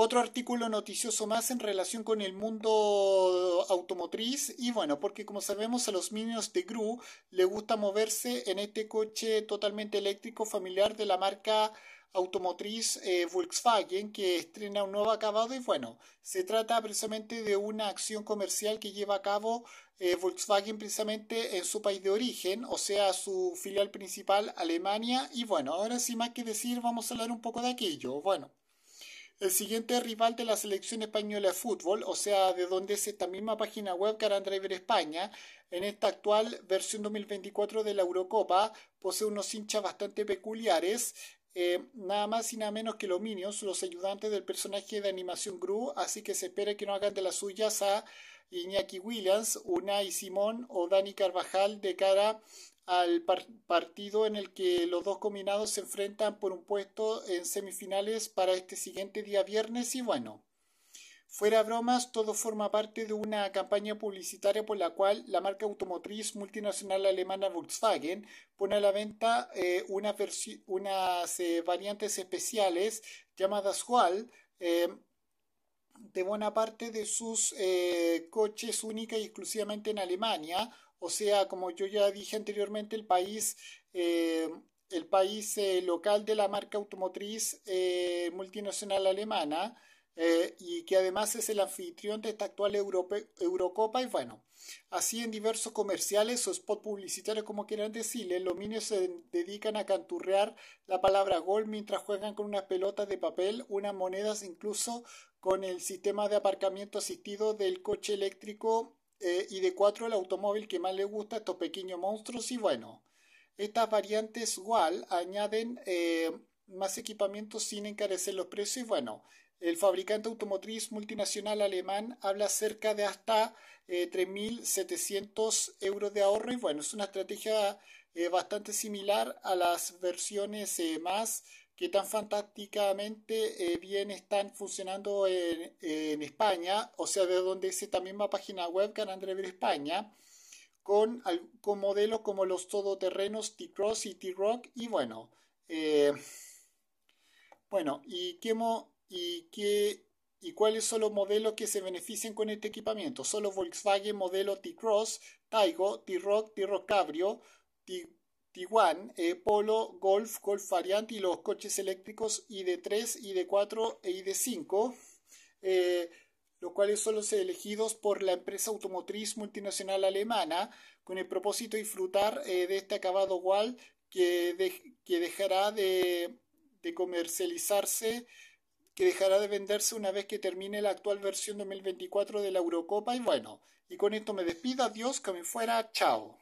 otro artículo noticioso más en relación con el mundo automotriz y bueno, porque como sabemos a los niños de Gru le gusta moverse en este coche totalmente eléctrico familiar de la marca automotriz eh, Volkswagen que estrena un nuevo acabado y bueno, se trata precisamente de una acción comercial que lleva a cabo eh, Volkswagen precisamente en su país de origen, o sea, su filial principal Alemania y bueno, ahora sin más que decir vamos a hablar un poco de aquello. Bueno. El siguiente rival de la selección española de fútbol, o sea, de donde es esta misma página web Carandriver España, en esta actual versión 2024 de la Eurocopa, posee unos hinchas bastante peculiares. Eh, nada más y nada menos que los Minions, los ayudantes del personaje de animación Gru, así que se espera que no hagan de las suyas a Iñaki Williams, Unai Simón o Dani Carvajal de cara al partido en el que los dos combinados se enfrentan por un puesto en semifinales para este siguiente día viernes y bueno. Fuera bromas, todo forma parte de una campaña publicitaria por la cual la marca automotriz multinacional alemana Volkswagen pone a la venta eh, unas, eh, variantes especiales llamadas Hual, eh, de buena parte de sus eh, coches única y exclusivamente en Alemania. O sea, como yo ya dije anteriormente, el país, eh, el país eh, local de la marca automotriz multinacional alemana. Eh, y que además es el anfitrión de esta actual Eurocopa. Y bueno, así en diversos comerciales o spot publicitarios, como quieran decirle, los minios se dedican a canturrear la palabra gol mientras juegan con unas pelotas de papel, unas monedas, incluso con el sistema de aparcamiento asistido del coche eléctrico eh, y de cuatro el automóvil que más le gusta a estos pequeños monstruos. Y bueno, estas variantes igual añaden eh, más equipamiento sin encarecer los precios. Y bueno, el fabricante automotriz multinacional alemán habla cerca de hasta 3.700 eh, euros de ahorro y bueno, es una estrategia eh, bastante similar a las versiones eh, más que tan fantásticamente bien están funcionando en, España, o sea, de donde es esta misma página web Canandrever España, con, con modelos como los todoterrenos T-Cross y T-Rock y bueno, bueno, y hemos y, qué, y cuáles son los modelos que se benefician con este equipamiento. Son Volkswagen modelo T-Cross, Taigo, T-Rock, T-Rock Cabrio, t eh, Polo, Golf, Golf Variant y los coches eléctricos ID3, ID4 e ID5. Eh, los cuales son los elegidos por la empresa automotriz multinacional alemana con el propósito de disfrutar eh, de este acabado wall que, dejará de comercializarse que dejará de venderse una vez que termine la actual versión 2024 de la Eurocopa y bueno, y con esto me despido, adiós, que me fuera, chao.